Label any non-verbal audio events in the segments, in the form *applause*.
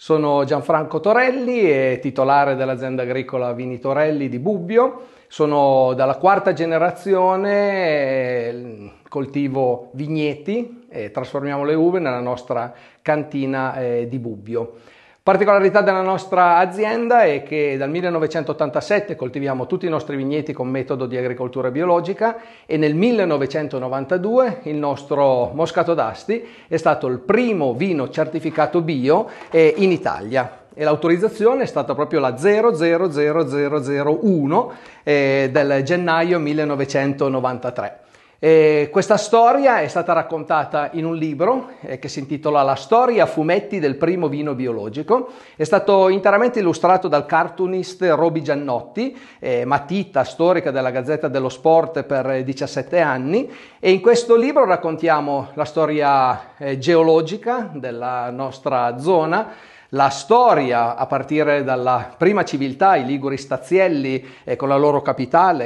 Sono Gianfranco Torelli, e titolare dell'azienda agricola Vini Torelli di Bubbio. Sono dalla quarta generazione, eh, coltivo vigneti e trasformiamo le uve nella nostra cantina eh, di Bubbio. Particolarità della nostra azienda è che dal 1987 coltiviamo tutti i nostri vigneti con metodo di agricoltura biologica e nel 1992 il nostro Moscato d'Asti è stato il primo vino certificato bio eh, in Italia e l'autorizzazione è stata proprio la 000001 eh, del gennaio 1993. Eh, questa storia è stata raccontata in un libro eh, che si intitola La storia a fumetti del primo vino biologico. È stato interamente illustrato dal cartoonist Roby Giannotti, eh, matita storica della Gazzetta dello Sport per 17 eh, anni. E in questo libro raccontiamo la storia eh, geologica della nostra zona la storia, a partire dalla prima civiltà, i Liguri Stazielli eh, con la loro capitale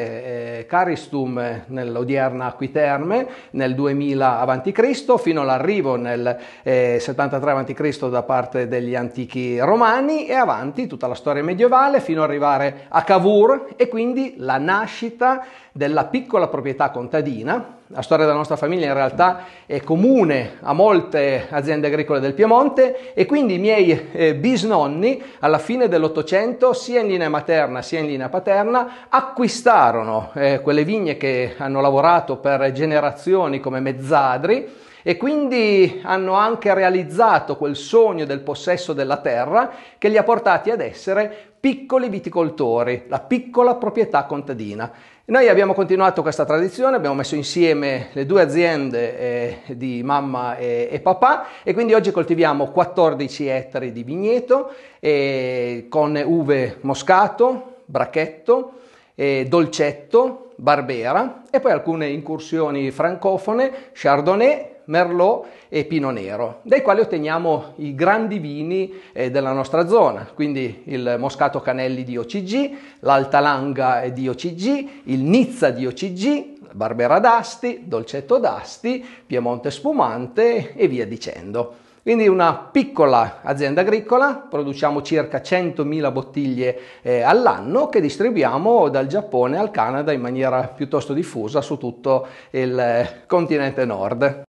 eh, Caristum eh, nell'odierna Aquiterme nel 2000 a.C., fino all'arrivo nel 73 eh, a.C. da parte degli antichi romani e avanti tutta la storia medievale fino ad arrivare a Cavour e quindi la nascita della piccola proprietà contadina la storia della nostra famiglia in realtà è comune a molte aziende agricole del Piemonte e quindi i miei eh, bisnonni alla fine dell'Ottocento, sia in linea materna sia in linea paterna, acquistarono eh, quelle vigne che hanno lavorato per generazioni come mezzadri e quindi hanno anche realizzato quel sogno del possesso della terra che li ha portati ad essere piccoli viticoltori, la piccola proprietà contadina. Noi abbiamo continuato questa tradizione, abbiamo messo insieme le due aziende eh, di mamma e, e, papà e quindi oggi coltiviamo 14 ettari di vigneto eh, con uve moscato, brachetto, eh, dolcetto, barbera e poi alcune incursioni francofone, chardonnay Merlot e Pinot Nero, dai quali otteniamo i grandi vini eh, della nostra zona, quindi il Moscato Canelli di OCG, l'Altalanga eh, di OCG, il Nizza di OCG, Barbera d'Asti, Dolcetto d'Asti, Piemonte Spumante e via dicendo. Quindi una piccola azienda agricola, produciamo circa 100.000 bottiglie eh, all'anno che distribuiamo dal Giappone al Canada in maniera piuttosto diffusa su tutto il eh, continente nord.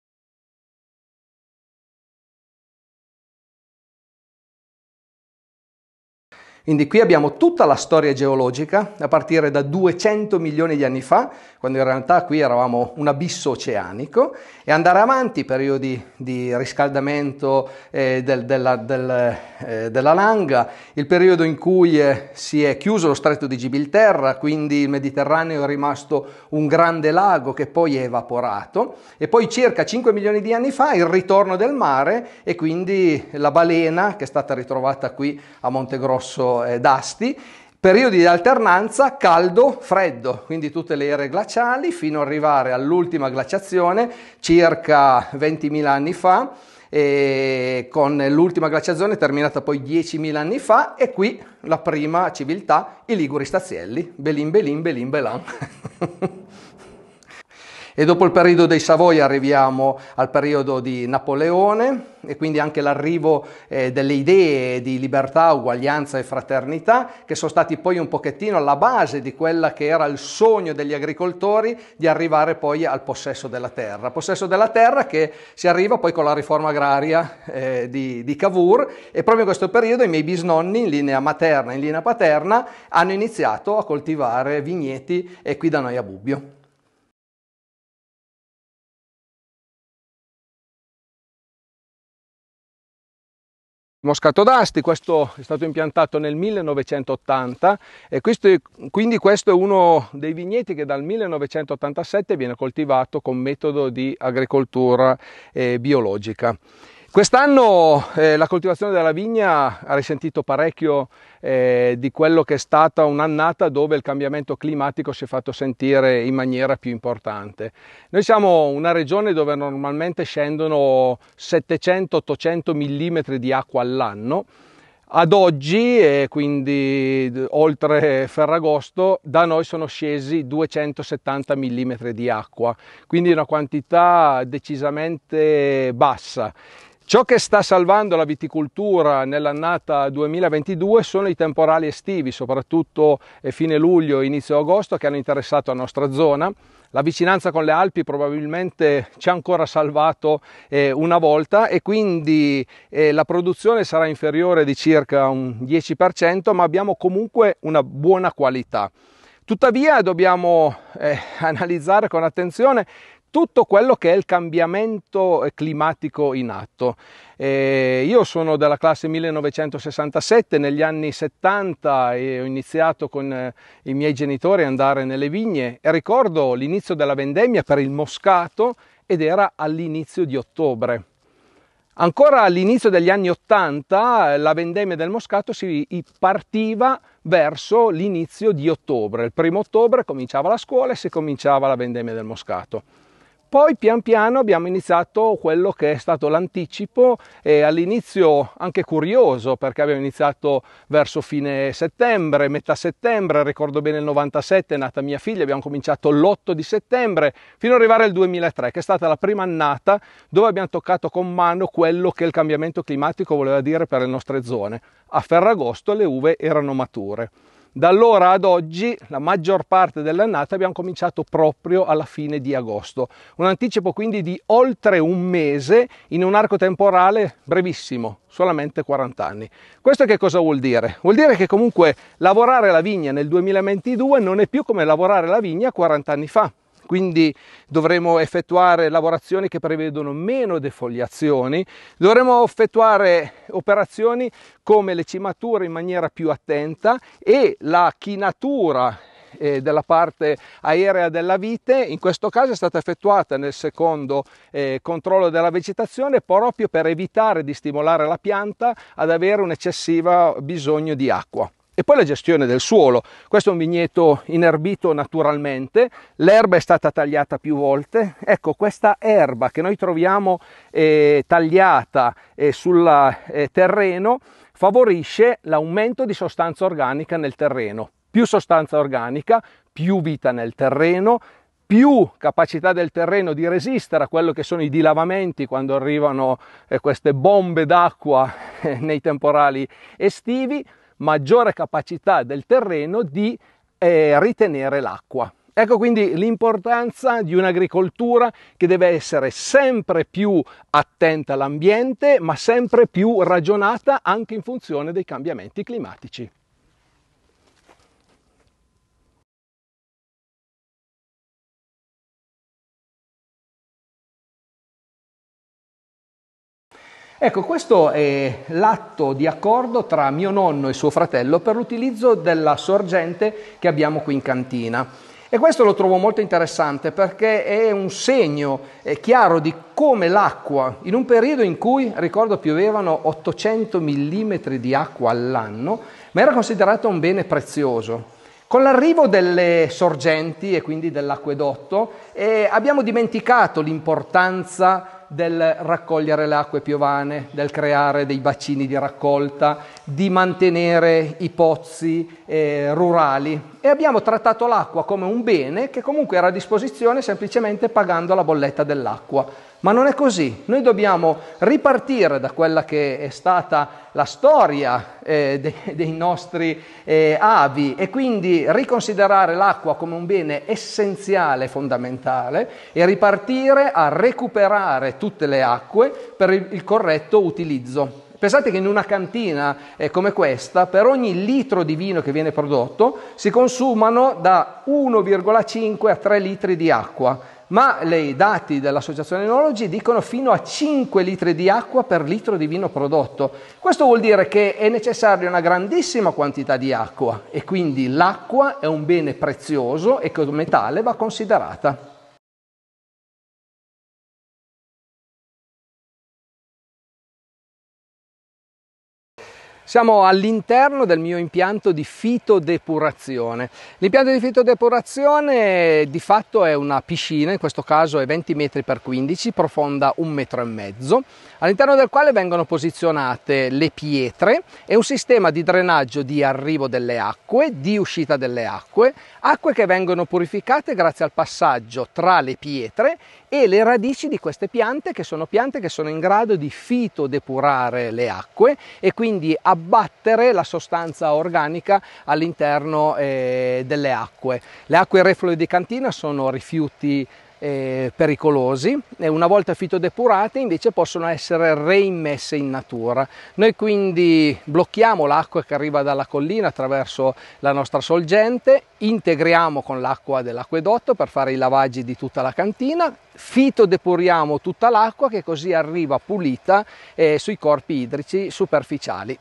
Quindi qui abbiamo tutta la storia geologica, a partire da 200 milioni di anni fa, quando in realtà qui eravamo un abisso oceanico, e andare avanti, periodi di riscaldamento eh, del, della, del, eh, della, langa, il periodo in cui eh, si è chiuso lo stretto di Gibilterra, quindi il Mediterraneo è rimasto un grande lago che poi è evaporato, e poi circa 5 milioni di anni fa il ritorno del mare e quindi la balena che è stata ritrovata qui a Monte Grosso Antonio eh, Dasti, periodi di alternanza caldo-freddo, quindi tutte le ere glaciali fino ad arrivare all'ultima glaciazione circa 20.000 anni fa e con l'ultima glaciazione terminata poi 10.000 anni fa e qui la prima civiltà, i Liguri Stazielli, Belin Belin Belin Belan. *laughs* E dopo il periodo dei Savoia arriviamo al periodo di Napoleone e quindi anche l'arrivo eh, delle idee di libertà, uguaglianza e fraternità che sono stati poi un pochettino alla base di quella che era il sogno degli agricoltori di arrivare poi al possesso della terra. Possesso della terra che si arriva poi con la riforma agraria eh, di, di Cavour e proprio in questo periodo i miei bisnonni in linea materna e in linea paterna hanno iniziato a coltivare vigneti e qui da noi a Bubbio. Moscato d'Asti, questo è stato impiantato nel 1980 e questo è, quindi questo è uno dei vigneti che dal 1987 viene coltivato con metodo di agricoltura eh, biologica. Quest'anno eh, la coltivazione della vigna ha risentito parecchio eh, di quello che è stata un'annata dove il cambiamento climatico si è fatto sentire in maniera più importante. Noi siamo una regione dove normalmente scendono 700-800 mm di acqua all'anno. Ad oggi, e quindi oltre Ferragosto, da noi sono scesi 270 mm di acqua, quindi una quantità decisamente bassa. Ciò che sta salvando la viticoltura nell'annata 2022 sono i temporali estivi, soprattutto eh, fine luglio e inizio agosto, che hanno interessato la nostra zona. La vicinanza con le Alpi probabilmente ci ha ancora salvato eh, una volta e quindi eh, la produzione sarà inferiore di circa un 10%, ma abbiamo comunque una buona qualità. Tuttavia dobbiamo eh, *laughs* analizzare con attenzione tutto quello che è il cambiamento eh, climatico in atto. E eh, io sono della classe 1967, negli anni 70 ho iniziato con eh, i miei genitori ad andare nelle vigne e ricordo l'inizio della vendemmia per il moscato ed era all'inizio di ottobre. Ancora all'inizio degli anni 80 la vendemmia del moscato si partiva verso l'inizio di ottobre. Il primo ottobre cominciava la scuola e si cominciava la vendemmia del moscato. Poi pian piano abbiamo iniziato quello che è stato l'anticipo e all'inizio anche curioso perché abbiamo iniziato verso fine settembre, metà settembre, ricordo bene il 97 è nata mia figlia, abbiamo cominciato l'8 di settembre fino ad arrivare al 2003 che è stata la prima annata dove abbiamo toccato con mano quello che il cambiamento climatico voleva dire per le nostre zone. A Ferragosto le uve erano mature. Da allora ad oggi la maggior parte dell'annata abbiamo cominciato proprio alla fine di agosto, un anticipo quindi di oltre un mese in un arco temporale brevissimo, solamente 40 anni. Questo che cosa vuol dire? Vuol dire che comunque lavorare la vigna nel 2022 non è più come lavorare la vigna 40 anni fa, quindi dovremo effettuare lavorazioni che prevedono meno defoliazioni, dovremo effettuare operazioni come le cimature in maniera più attenta e la chinatura eh, della parte aerea della vite, in questo caso è stata effettuata nel secondo eh, controllo della vegetazione proprio per evitare di stimolare la pianta ad avere un eccessivo bisogno di acqua. E poi la gestione del suolo. Questo è un vigneto inerbito naturalmente, l'erba è stata tagliata più volte. Ecco, questa erba che noi troviamo eh, tagliata eh, sul eh, terreno favorisce l'aumento di sostanza organica nel terreno. Più sostanza organica, più vita nel terreno, più capacità del terreno di resistere a quello che sono i dilavamenti quando arrivano eh, queste bombe d'acqua eh, nei temporali estivi, maggiore capacità del terreno di eh, ritenere l'acqua. Ecco quindi l'importanza di un'agricoltura che deve essere sempre più attenta all'ambiente, ma sempre più ragionata anche in funzione dei cambiamenti climatici. Ecco, questo è l'atto di accordo tra mio nonno e suo fratello per l'utilizzo della sorgente che abbiamo qui in cantina. E questo lo trovo molto interessante perché è un segno eh, chiaro di come l'acqua, in un periodo in cui, ricordo, piovevano 800 mm di acqua all'anno, ma era considerato un bene prezioso. Con l'arrivo delle sorgenti e quindi dell'acquedotto eh, abbiamo dimenticato l'importanza del raccogliere le acque piovane, del creare dei bacini di raccolta, di mantenere i pozzi eh, rurali e abbiamo trattato l'acqua come un bene che comunque era a disposizione semplicemente pagando la bolletta dell'acqua. Ma non è così, noi dobbiamo ripartire da quella che è stata la storia eh, de- dei nostri eh, avi e quindi riconsiderare l'acqua come un bene essenziale, fondamentale e ripartire a recuperare tutte le acque per il corretto utilizzo. Pensate che in una cantina eh, come questa, per ogni litro di vino che viene prodotto, si consumano da 1,5 a 3 litri di acqua ma i dati dell'Associazione Enologi dicono fino a 5 litri di acqua per litro di vino prodotto. Questo vuol dire che è necessaria una grandissima quantità di acqua e quindi l'acqua è un bene prezioso e come tale va considerata. Siamo all'interno del mio impianto di fitodepurazione. L'impianto di fitodepurazione di fatto è una piscina, in questo caso è 20 metri per 15, profonda un metro e mezzo, all'interno del quale vengono posizionate le pietre e un sistema di drenaggio di arrivo delle acque, di uscita delle acque, acque che vengono purificate grazie al passaggio tra le pietre e le radici di queste piante, che sono piante che sono in grado di fitodepurare le acque e quindi abbassare abbattere la sostanza organica all'interno eh, delle acque. Le acque reflue di cantina sono rifiuti eh, pericolosi e una volta fitodepurate invece possono essere reimmesse in natura. Noi quindi blocchiamo l'acqua che arriva dalla collina attraverso la nostra sorgente, integriamo con l'acqua dell'acquedotto per fare i lavaggi di tutta la cantina, fitodepuriamo tutta l'acqua che così arriva pulita eh, sui corpi idrici superficiali.